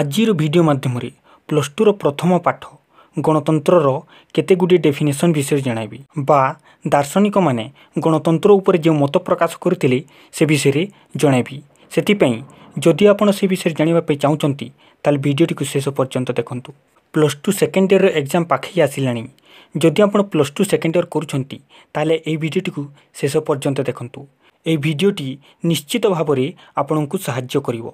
ଆଜିର ଭିଡ଼ିଓ ମାଧ୍ୟମରେ plus tour ପ୍ରଥମ ପାଠ ଗଣତନ୍ତ୍ରର କେତେଗୁଡ଼ିଏ ଡେଫିନେସନ୍ ବିଷୟରେ ଜଣାଇବି ବା ଦାର୍ଶନିକମାନେ ଗଣତନ୍ତ୍ର ଉପରେ ଯେଉଁ ମତ ପ୍ରକାଶ କରିଥିଲେ ସେ ବିଷୟରେ ଜଣାଇବି ସେଥିପାଇଁ ଯଦି ଆପଣ ସେ ବିଷୟରେ ଜାଣିବା ପାଇଁ ଚାହୁଁଛନ୍ତି ତାହେଲେ ଭିଡ଼ିଓଟିକୁ ଶେଷ ପର୍ଯ୍ୟନ୍ତ ଦେଖନ୍ତୁ ପ୍ଲସ୍ ଟୁ ସେକେଣ୍ଡ ଇୟର୍ର ଏକ୍ଜାମ୍ ପାଖେଇ ଆସିଲାଣି ଯଦି ଆପଣ ପ୍ଲସ୍ ଟୁ ସେକେଣ୍ଡ ଇୟର୍ କରୁଛନ୍ତି ତାହେଲେ ଏହି ଭିଡ଼ିଓଟିକୁ ଶେଷ ପର୍ଯ୍ୟନ୍ତ ଦେଖନ୍ତୁ ଏହି ଭିଡ଼ିଓଟି ନିଶ୍ଚିତ ଭାବରେ ଆପଣଙ୍କୁ ସାହାଯ୍ୟ କରିବ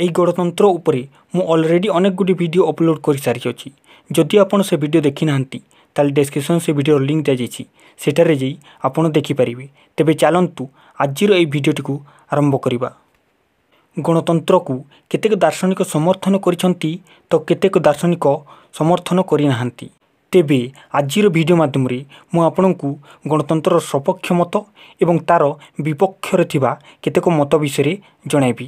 ଏହି ଗଣତନ୍ତ୍ର ଉପରେ ମୁଁ ଅଲରେଡ଼ି ଅନେକଗୁଡ଼ିଏ ଭିଡ଼ିଓ ଅପଲୋଡ଼ କରିସାରିଅଛି ଯଦି ଆପଣ ସେ ଭିଡ଼ିଓ ଦେଖିନାହାନ୍ତି ତାହେଲେ ଡେସ୍କ୍ରିପ୍ସନ୍ ସେ ଭିଡ଼ିଓର ଲିଙ୍କ୍ ଦିଆଯାଇଛି ସେଠାରେ ଯାଇ ଆପଣ ଦେଖିପାରିବେ ତେବେ ଚାଲନ୍ତୁ ଆଜିର ଏହି ଭିଡ଼ିଓଟିକୁ ଆରମ୍ଭ କରିବା ଗଣତନ୍ତ୍ରକୁ କେତେକ ଦାର୍ଶନିକ ସମର୍ଥନ କରିଛନ୍ତି ତ କେତେକ ଦାର୍ଶନିକ ସମର୍ଥନ କରିନାହାନ୍ତି ତେବେ ଆଜିର ଭିଡ଼ିଓ ମାଧ୍ୟମରେ ମୁଁ ଆପଣଙ୍କୁ ଗଣତନ୍ତ୍ରର ସପକ୍ଷ ମତ ଏବଂ ତା'ର ବିପକ୍ଷରେ ଥିବା କେତେକ ମତ ବିଷୟରେ ଜଣାଇବି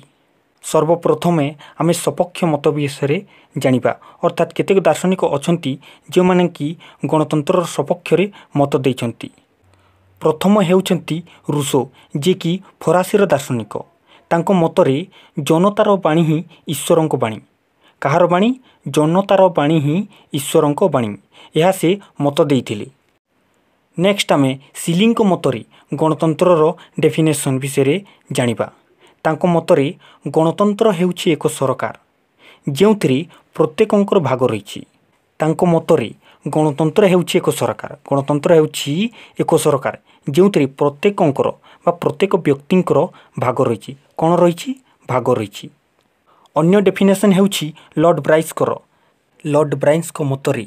ସର୍ବପ୍ରଥମେ ଆମେ ସପକ୍ଷ ମତ ବିଷୟରେ ଜାଣିବା ଅର୍ଥାତ୍ କେତେକ ଦାର୍ଶନିକ ଅଛନ୍ତି ଯେଉଁମାନେ କି ଗଣତନ୍ତ୍ରର ସପକ୍ଷରେ ମତ ଦେଇଛନ୍ତି ପ୍ରଥମ ହେଉଛନ୍ତି ରୁସୋ ଯିଏକି ଫରାସୀର ଦାର୍ଶନିକ ତାଙ୍କ ମତରେ ଜନତାର ବାଣୀ ହିଁ ଈଶ୍ୱରଙ୍କ ବାଣୀ କାହାର ବାଣୀ ଜନତାର ବାଣୀ ହିଁ ଈଶ୍ୱରଙ୍କ ବାଣୀ ଏହା ସେ ମତ ଦେଇଥିଲେ ନେକ୍ସଟ ଆମେ ସିଲିଙ୍କ ମତରେ ଗଣତନ୍ତ୍ରର ଡେଫିନେସନ୍ ବିଷୟରେ ଜାଣିବା ତାଙ୍କ ମତରେ ଗଣତନ୍ତ୍ର ହେଉଛି ଏକ ସରକାର ଯେଉଁଥିରେ ପ୍ରତ୍ୟେକଙ୍କର ଭାଗ ରହିଛି ତାଙ୍କ ମତରେ ଗଣତନ୍ତ୍ର ହେଉଛି ଏକ ସରକାର ଗଣତନ୍ତ୍ର ହେଉଛି ଏକ ସରକାର ଯେଉଁଥିରେ ପ୍ରତ୍ୟେକଙ୍କର ବା ପ୍ରତ୍ୟେକ ବ୍ୟକ୍ତିଙ୍କର ଭାଗ ରହିଛି କ'ଣ ରହିଛି ଭାଗ ରହିଛି ଅନ୍ୟ ଡେଫିନେସନ୍ ହେଉଛି ଲର୍ଡ଼ ବ୍ରାଇସ୍ଙ୍କର ଲର୍ଡ଼ ବ୍ରାଇନ୍ସଙ୍କ ମତରେ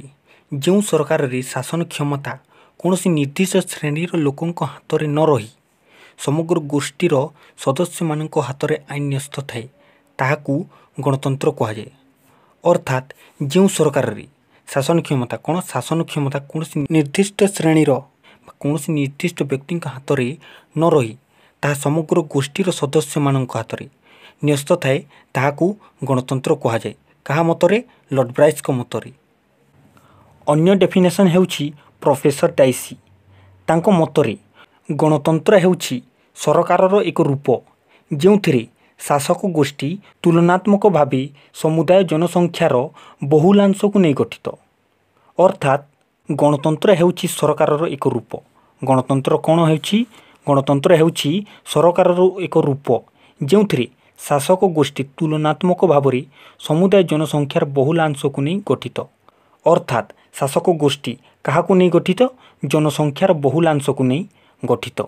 ଯେଉଁ ସରକାରରେ ଶାସନ କ୍ଷମତା କୌଣସି ନିର୍ଦ୍ଦିଷ୍ଟ ଶ୍ରେଣୀର ଲୋକଙ୍କ ହାତରେ ନ ରହି ସମଗ୍ର ଗୋଷ୍ଠୀର ସଦସ୍ୟମାନଙ୍କ ହାତରେ ଆଇନ ନ୍ୟସ୍ତ ଥାଏ ତାହାକୁ ଗଣତନ୍ତ୍ର କୁହାଯାଏ ଅର୍ଥାତ୍ ଯେଉଁ ସରକାରରେ ଶାସନ କ୍ଷମତା କ'ଣ ଶାସନ କ୍ଷମତା କୌଣସି ନିର୍ଦ୍ଦିଷ୍ଟ ଶ୍ରେଣୀର କୌଣସି ନିର୍ଦ୍ଦିଷ୍ଟ ବ୍ୟକ୍ତିଙ୍କ ହାତରେ ନ ରହି ତାହା ସମଗ୍ର ଗୋଷ୍ଠୀର ସଦସ୍ୟମାନଙ୍କ ହାତରେ ନ୍ୟସ୍ତ ଥାଏ ତାହାକୁ ଗଣତନ୍ତ୍ର କୁହାଯାଏ କାହା ମତରେ ଲର୍ଡ଼ ବ୍ରାଇସ୍ଙ୍କ ମତରେ ଅନ୍ୟ ଡେଫିନେସନ୍ ହେଉଛି ପ୍ରଫେସର ଟାଇସି ତାଙ୍କ ମତରେ ଗଣତନ୍ତ୍ର ହେଉଛି ସରକାରର ଏକ ରୂପ ଯେଉଁଥିରେ ଶାସକ ଗୋଷ୍ଠୀ ତୁଳନାତ୍ମକ ଭାବେ ସମୁଦାୟ ଜନସଂଖ୍ୟାର ବହୁଲାଂଶକୁ ନେଇ ଗଠିତ ଅର୍ଥାତ୍ ଗଣତନ୍ତ୍ର ହେଉଛି ସରକାରର ଏକ ରୂପ ଗଣତନ୍ତ୍ର କ'ଣ ହେଉଛି ଗଣତନ୍ତ୍ର ହେଉଛି ସରକାରର ଏକ ରୂପ ଯେଉଁଥିରେ ଶାସକ ଗୋଷ୍ଠୀ ତୁଳନାତ୍ମକ ଭାବରେ ସମୁଦାୟ ଜନସଂଖ୍ୟାର ବହୁଲାଂଶକୁ ନେଇ ଗଠିତ ଅର୍ଥାତ୍ ଶାସକ ଗୋଷ୍ଠୀ କାହାକୁ ନେଇ ଗଠିତ ଜନସଂଖ୍ୟାର ବହୁଲାଂଶକୁ ନେଇ ଗଠିତ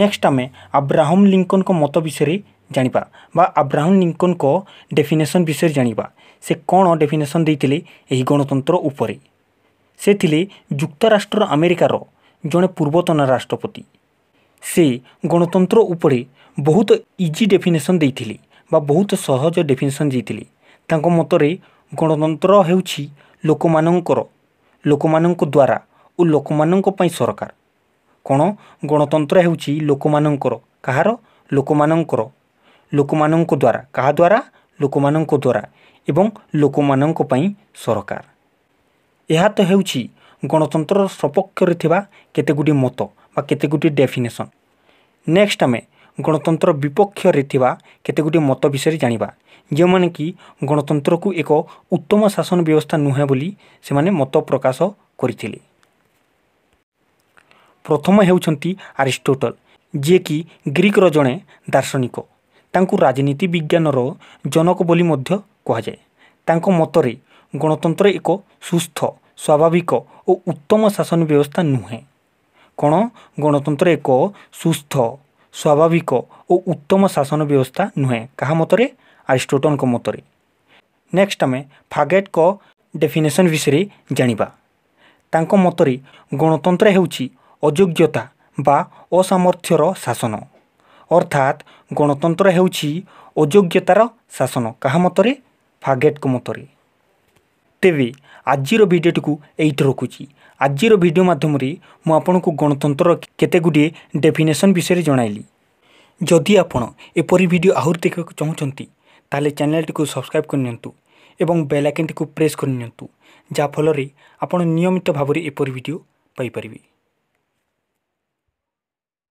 ନେକ୍ସଟ ଆମେ ଆବ୍ରାହମ୍ ଲିଙ୍କନଙ୍କ ମତ ବିଷୟରେ ଜାଣିବା ବା ଆବ୍ରାହମ୍ ଲିଙ୍କନଙ୍କ ଡେଫିନେସନ୍ ବିଷୟରେ ଜାଣିବା ସେ କ'ଣ ଡେଫିନେସନ୍ ଦେଇଥିଲେ ଏହି ଗଣତନ୍ତ୍ର ଉପରେ ସେ ଥିଲେ ଯୁକ୍ତରାଷ୍ଟ୍ର ଆମେରିକାର ଜଣେ ପୂର୍ବତନ ରାଷ୍ଟ୍ରପତି ସେ ଗଣତନ୍ତ୍ର ଉପରେ ବହୁତ ଇଜି ଡେଫିନେସନ୍ ଦେଇଥିଲେ ବା ବହୁତ ସହଜ ଡେଫିନେସନ୍ ଦେଇଥିଲେ ତାଙ୍କ ମତରେ ଗଣତନ୍ତ୍ର ହେଉଛି ଲୋକମାନଙ୍କର ଲୋକମାନଙ୍କ ଦ୍ୱାରା ଓ ଲୋକମାନଙ୍କ ପାଇଁ ସରକାର କ'ଣ ଗଣତନ୍ତ୍ର ହେଉଛି ଲୋକମାନଙ୍କର କାହାର ଲୋକମାନଙ୍କର ଲୋକମାନଙ୍କ ଦ୍ୱାରା କାହା ଦ୍ୱାରା ଲୋକମାନଙ୍କ ଦ୍ୱାରା ଏବଂ ଲୋକମାନଙ୍କ ପାଇଁ ସରକାର ଏହା ତ ହେଉଛି ଗଣତନ୍ତ୍ରର ସପକ୍ଷରେ ଥିବା କେତେଗୁଡ଼ିଏ ମତ ବା କେତେଗୁଡ଼ିଏ ଡେଫିନେସନ୍ ନେକ୍ସଟ୍ ଆମେ ଗଣତନ୍ତ୍ର ବିପକ୍ଷରେ ଥିବା କେତେଗୁଡ଼ିଏ ମତ ବିଷୟରେ ଜାଣିବା ଯେଉଁମାନେ କି ଗଣତନ୍ତ୍ରକୁ ଏକ ଉତ୍ତମ ଶାସନ ବ୍ୟବସ୍ଥା ନୁହେଁ ବୋଲି ସେମାନେ ମତ ପ୍ରକାଶ କରିଥିଲେ ପ୍ରଥମ ହେଉଛନ୍ତି ଆରିଷ୍ଟୋଟଲ ଯିଏକି ଗ୍ରୀକ୍ର ଜଣେ ଦାର୍ଶନିକ ତାଙ୍କୁ ରାଜନୀତି ବିଜ୍ଞାନର ଜନକ ବୋଲି ମଧ୍ୟ କୁହାଯାଏ ତାଙ୍କ ମତରେ ଗଣତନ୍ତ୍ର ଏକ ସୁସ୍ଥ ସ୍ୱାଭାବିକ ଓ ଉତ୍ତମ ଶାସନ ବ୍ୟବସ୍ଥା ନୁହେଁ କ'ଣ ଗଣତନ୍ତ୍ର ଏକ ସୁସ୍ଥ ସ୍ୱାଭାବିକ ଓ ଉତ୍ତମ ଶାସନ ବ୍ୟବସ୍ଥା ନୁହେଁ କାହା ମତରେ ଆରିଷ୍ଟୋଟଲଙ୍କ ମତରେ ନେକ୍ସଟ ଆମେ ଫାଗେଟଙ୍କ ଡେଫିନେସନ୍ ବିଷୟରେ ଜାଣିବା ତାଙ୍କ ମତରେ ଗଣତନ୍ତ୍ର ହେଉଛି ଅଯୋଗ୍ୟତା ବା ଅସାମର୍ଥ୍ୟର ଶାସନ ଅର୍ଥାତ୍ ଗଣତନ୍ତ୍ର ହେଉଛି ଅଯୋଗ୍ୟତାର ଶାସନ କାହା ମତରେ ଫାଗେଟଙ୍କ ମତରେ ତେବେ ଆଜିର ଭିଡ଼ିଓଟିକୁ ଏଇଠି ରଖୁଛି ଆଜିର ଭିଡ଼ିଓ ମାଧ୍ୟମରେ ମୁଁ ଆପଣଙ୍କୁ ଗଣତନ୍ତ୍ରର କେତେ ଗୁଡ଼ିଏ ଡେଫିନେସନ୍ ବିଷୟରେ ଜଣାଇଲି ଯଦି ଆପଣ ଏପରି ଭିଡ଼ିଓ ଆହୁରି ଦେଖିବାକୁ ଚାହୁଁଛନ୍ତି ତାହେଲେ ଚ୍ୟାନେଲ୍ଟିକୁ ସବସ୍କ୍ରାଇବ୍ କରିନିଅନ୍ତୁ ଏବଂ ବେଲ୍ ଆଇକନ୍ଟିକୁ ପ୍ରେସ୍ କରିନିଅନ୍ତୁ ଯାହାଫଳରେ ଆପଣ ନିୟମିତ ଭାବରେ ଏପରି ଭିଡ଼ିଓ ପାଇପାରିବେ